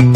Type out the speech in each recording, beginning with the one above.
hello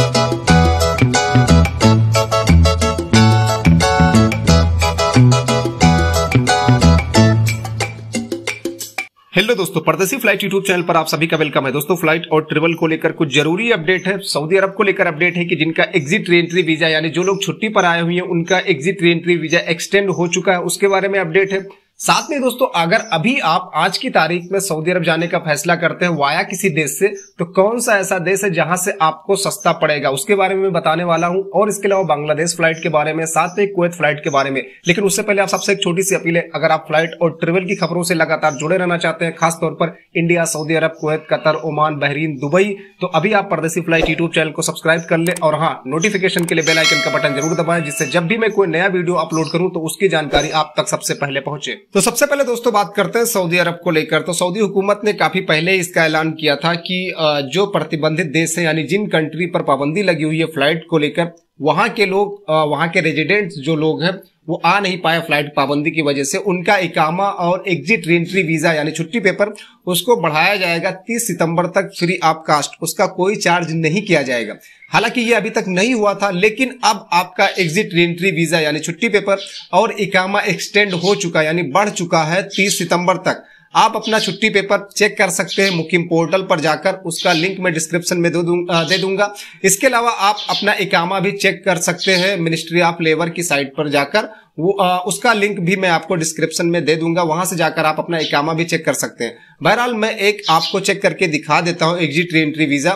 दोस्तों परदेसी flight YouTube channel पर आप सभी का वेलकम है दोस्तों फ्लाइट और ट्रेवल को लेकर कुछ जरूरी अपडेट है सऊदी अरब को लेकर अपडेट है कि जिनका एग्जिट एंट्री वीजा यानी जो लोग छुट्टी पर आए हुए हैं उनका एग्जिट एंट्री वीजा एक्सटेंड हो चुका है उसके बारे में अपडेट है साथ में दोस्तों अगर अभी आप आज की तारीख में सऊदी अरब जाने का फैसला करते हैं वाया किसी देश से तो कौन सा ऐसा देश है जहां से आपको सस्ता पड़ेगा उसके बारे में मैं बताने वाला हूं और इसके अलावा बांग्लादेश फ्लाइट के बारे में साथ में कुवैत फ्लाइट के बारे में लेकिन उससे पहले आप सबसे एक छोटी सी अपील है अगर आप फ्लाइट और ट्रेवल की खबरों से लगातार जुड़े रहना चाहते हैं खासतौर पर India Saudi Arab Kuwait Qatar Oman Bahrain Dubai तो अभी आप परदेसी फ्लाइट यूट्यूब चैनल को सब्सक्राइब कर ले और हाँ नोटिफिकेशन के लिए बेलाइकन का बटन जरूर दबाएं जिससे जब भी मैं कोई नया वीडियो अपलोड करूँ तो उसकी जानकारी आप तक सबसे पहले पहुंचे तो सबसे पहले दोस्तों बात करते हैं सऊदी अरब को लेकर तो सऊदी हुकूमत ने काफी पहले इसका ऐलान किया था कि जो प्रतिबंधित देश है यानी जिन कंट्री पर पाबंदी लगी हुई है फ्लाइट को लेकर वहां के लोग वहां के रेजिडेंट्स जो लोग हैं वो आ नहीं पाए फ्लाइट पाबंदी की वजह से उनका इकामा और एग्जिट रेंट्री वीज़ा यानी छुट्टी पेपर उसको बढ़ाया जाएगा 30 सितंबर तक फ्री ऑफ कास्ट उसका कोई चार्ज नहीं किया जाएगा हालांकि ये अभी तक नहीं हुआ था लेकिन अब आपका एग्जिट रेंट्री वीज़ा यानी छुट्टी पेपर और इकामा एक्सटेंड हो चुका यानी बढ़ चुका है तीस सितंबर तक आप अपना छुट्टी पेपर चेक कर सकते हैं मुकिम पोर्टल पर जाकर उसका लिंक मैं डिस्क्रिप्शन में दे दूंगा इसके अलावा आप अपना इकामा भी चेक कर सकते हैं मिनिस्ट्री ऑफ लेबर की साइट पर जाकर वो आ, उसका लिंक भी मैं आपको डिस्क्रिप्शन में दे दूंगा वहां से जाकर आप अपना इकामा भी चेक कर सकते हैं बहरहाल मैं एक आपको चेक करके दिखा देता हूँ एग्जिट री एंट्री वीजा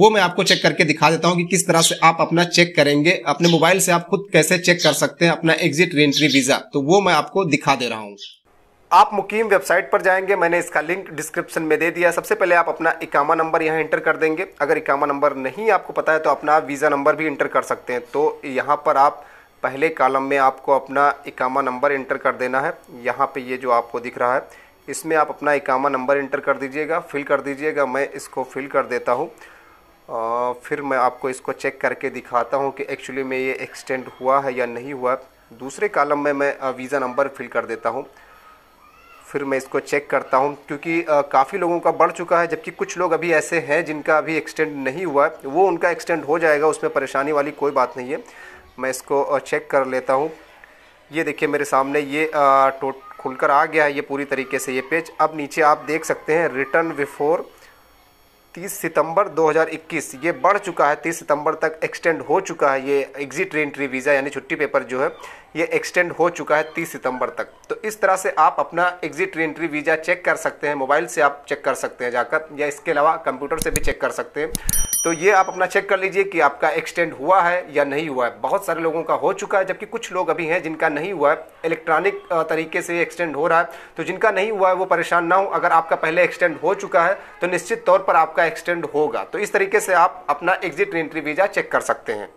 वो मैं आपको चेक करके दिखा देता हूँ कि किस तरह से आप अपना चेक करेंगे अपने मोबाइल से आप खुद कैसे चेक कर सकते हैं अपना एग्जिट री एंट्री वीजा तो वो मैं आपको दिखा दे रहा हूँ आप मुकीम वेबसाइट पर जाएंगे मैंने इसका लिंक डिस्क्रिप्शन में दे दिया सबसे पहले आप अपना इकामा नंबर यहाँ इंटर कर देंगे अगर इकामा नंबर नहीं आपको पता है तो अपना वीज़ा नंबर भी इंटर कर सकते हैं तो यहाँ पर आप पहले कॉलम में आपको अपना इकामा नंबर इंटर कर देना है यहाँ पे ये जो आपको दिख रहा है इसमें आप अपना इकामा नंबर इंटर कर दीजिएगा फिल कर दीजिएगा मैं इसको फिल कर देता हूँ फिर मैं आपको इसको चेक करके दिखाता हूँ कि एक्चुअली में ये एक्सटेंड हुआ है या नहीं हुआ दूसरे कॉलम में मैं वीज़ा नंबर फिल कर देता हूँ फिर मैं इसको चेक करता हूँ क्योंकि काफ़ी लोगों का बढ़ चुका है जबकि कुछ लोग अभी ऐसे हैं जिनका अभी एक्सटेंड नहीं हुआ है वो उनका एक्सटेंड हो जाएगा उसमें परेशानी वाली कोई बात नहीं है मैं इसको चेक कर लेता हूँ ये देखिए मेरे सामने ये टोट खुलकर आ गया है ये पूरी तरीके से ये पेज अब नीचे आप देख सकते हैं रिटर्न बिफोर 30 सितंबर 2021 ये बढ़ चुका है 30 सितंबर तक एक्सटेंड हो चुका है ये एग्जिट रेंट्री वीज़ा यानी छुट्टी पेपर जो है ये एक्सटेंड हो चुका है 30 सितंबर तक तो इस तरह से आप अपना exit re entry visa check कर सकते हैं मोबाइल से आप चेक कर सकते हैं जाकर या इसके अलावा कंप्यूटर से भी चेक कर सकते हैं तो ये आप अपना चेक कर लीजिए कि आपका एक्सटेंड हुआ है या नहीं हुआ है बहुत सारे लोगों का हो चुका है जबकि कुछ लोग अभी हैं जिनका नहीं हुआ है इलेक्ट्रॉनिक तरीके से एक्सटेंड हो रहा है तो जिनका नहीं हुआ है वो परेशान ना हो अगर आपका पहले एक्सटेंड हो चुका है तो निश्चित तौर पर आपका एक्सटेंड होगा तो इस तरीके से आप अपना एग्जिट एंट्री वीज़ा चेक कर सकते हैं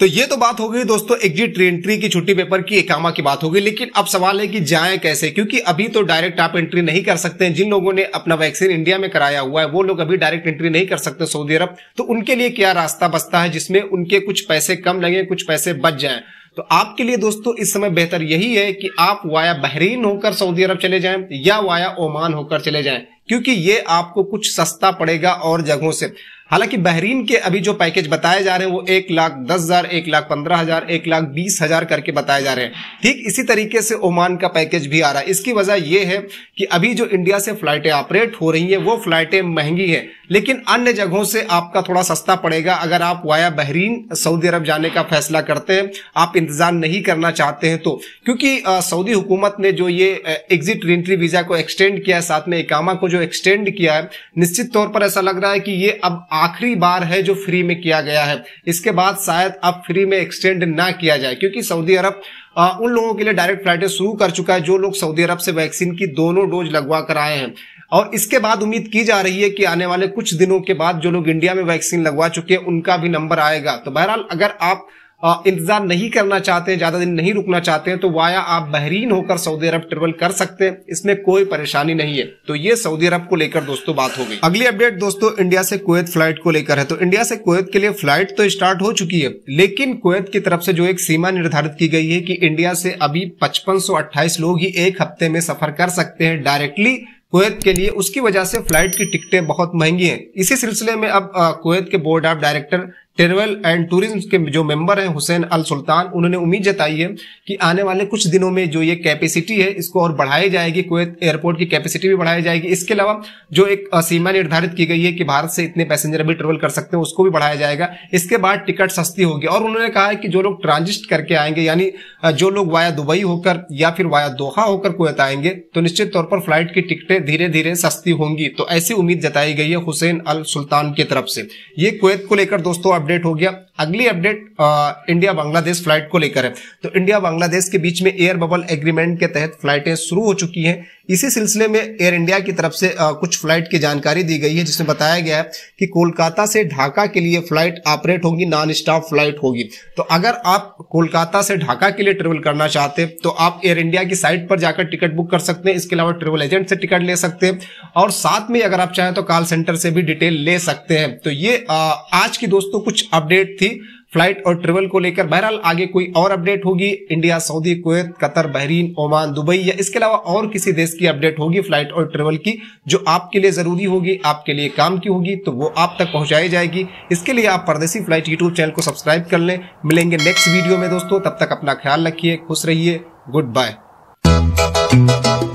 तो ये तो बात हो गई दोस्तों एग्जिट एंट्री की छुट्टी पेपर की एकामा की बात होगी लेकिन अब सवाल है कि जाए कैसे क्योंकि अभी तो डायरेक्ट आप एंट्री नहीं कर सकते हैं जिन लोगों ने अपना वैक्सीन इंडिया में कराया हुआ है वो लोग अभी डायरेक्ट एंट्री नहीं कर सकते सऊदी अरब तो उनके लिए क्या रास्ता बचता है जिसमें उनके कुछ पैसे कम लगे कुछ पैसे बच जाए तो आपके लिए दोस्तों इस समय बेहतर यही है कि आप वाया बहरीन होकर सऊदी अरब चले जाएं या वाया ओमान होकर चले जाएं क्योंकि ये आपको कुछ सस्ता पड़ेगा और जगहों से हालांकि बहरीन के अभी जो पैकेज बताए जा रहे हैं वो एक लाख दस हजार एक लाख पंद्रह हजार एक लाख बीस हजार करके बताए जा रहे हैं ठीक इसी तरीके से ओमान का पैकेज भी आ रहा है इसकी वजह यह है कि अभी जो इंडिया से फ्लाइटें ऑपरेट हो रही हैं वो फ्लाइटें महंगी है लेकिन अन्य जगहों से आपका थोड़ा सस्ता पड़ेगा अगर आप वाया बहरीन सऊदी अरब जाने का फैसला करते हैं आप इंतजार नहीं करना चाहते हैं तो क्योंकि सऊदी हुकूमत ने जो ये एग्जिट रिंट्री वीजा को एक्सटेंड किया है साथ में इकामा को जो एक्सटेंड किया है निश्चित तौर पर ऐसा लग रहा है कि ये अब आखिरी बार है जो फ्री में किया गया है इसके बाद शायद अब फ्री में एक्सटेंड ना किया जाए क्योंकि सऊदी अरब उन लोगों के लिए डायरेक्ट फ्लाइटें शुरू कर चुका है जो लोग सऊदी अरब से वैक्सीन की दोनों डोज लगवा कर आए हैं और इसके बाद उम्मीद की जा रही है कि आने वाले कुछ दिनों के बाद जो लोग इंडिया में वैक्सीन लगवा चुके हैं उनका भी नंबर आएगा तो बहरहाल अगर आप इंतजार नहीं करना चाहते हैं ज्यादा दिन नहीं रुकना चाहते हैं तो वाया आप बहरीन होकर सऊदी अरब ट्रेवल कर सकते हैं इसमें कोई परेशानी नहीं है तो ये सऊदी अरब को लेकर दोस्तों बात हो गई अगली अपडेट दोस्तों इंडिया से कुवैत फ्लाइट को लेकर है तो इंडिया से कुवैत के लिए फ्लाइट तो स्टार्ट हो चुकी है लेकिन कुवैत की तरफ से जो एक सीमा निर्धारित की गई है की इंडिया से अभी पचपन लोग ही एक हफ्ते में सफर कर सकते हैं डायरेक्टली कुवैत के लिए उसकी वजह से फ्लाइट की टिकटें बहुत महंगी हैं इसी सिलसिले में अब कुवैत के board of director travel and tourism के जो मेंबर हैं हुसैन अल सुल्तान उन्होंने उम्मीद जताई है कि आने वाले कुछ दिनों में जो ये कैपेसिटी है इसको और बढ़ाई जाएगी कुवैत एयरपोर्ट की कैपेसिटी भी बढ़ाई जाएगी इसके अलावा जो एक सीमा निर्धारित की गई है कि भारत से इतने पैसेंजर भी ट्रेवल कर सकते हैं उसको भी बढ़ाया जाएगा इसके बाद टिकट सस्ती होगी और उन्होंने कहा है कि जो लोग ट्रांजिस्ट करके आएंगे यानी जो लोग वाया दुबई होकर या फिर वाया दोहा होकर कुवैत आएंगे तो निश्चित तौर पर फ्लाइट की टिकटें धीरे धीरे सस्ती होंगी तो ऐसी उम्मीद जताई गई है हुसैन अल सुल्तान की तरफ से ये कुवैत को लेकर दोस्तों अपडेट अपडेट हो गया अगली अपडेट इंडिया बांग्लादेश फ्लाइट को लेकर है तो इंडिया बांग्लादेश के बीच में एयर बबल एग्रीमेंट के तहत फ्लाइटें शुरू हो चुकी हैं इसी सिलसिले में एयर इंडिया की तरफ से कुछ फ्लाइट की जानकारी दी गई है जिसमें बताया गया है कि कोलकाता से ढाका के लिए फ्लाइट ऑपरेट होगी नॉन स्टॉप फ्लाइट होगी तो अगर आप कोलकाता से ढाका के लिए ट्रेवल करना चाहते हैं तो आप एयर इंडिया की साइट पर जाकर टिकट बुक कर सकते हैं इसके अलावा ट्रेवल एजेंट से टिकट ले सकते हैं और साथ में अगर आप चाहें तो कॉल सेंटर से भी डिटेल ले सकते हैं तो ये आज की दोस्तों कुछ अपडेट थी फ्लाइट और ट्रेवल को लेकर बहरहाल आगे कोई और अपडेट होगी India Saudi Kuwait Qatar Bahrain Oman Dubai या इसके अलावा और किसी देश की अपडेट होगी फ्लाइट और ट्रेवल की जो आपके लिए जरूरी होगी आपके लिए काम की होगी तो वो आप तक पहुंचाई जाएगी इसके लिए आप परदेसी फ्लाइट यूट्यूब चैनल को सब्सक्राइब कर लें मिलेंगे नेक्स्ट वीडियो में दोस्तों तब तक अपना ख्याल रखिए खुश रहिए गुड बाय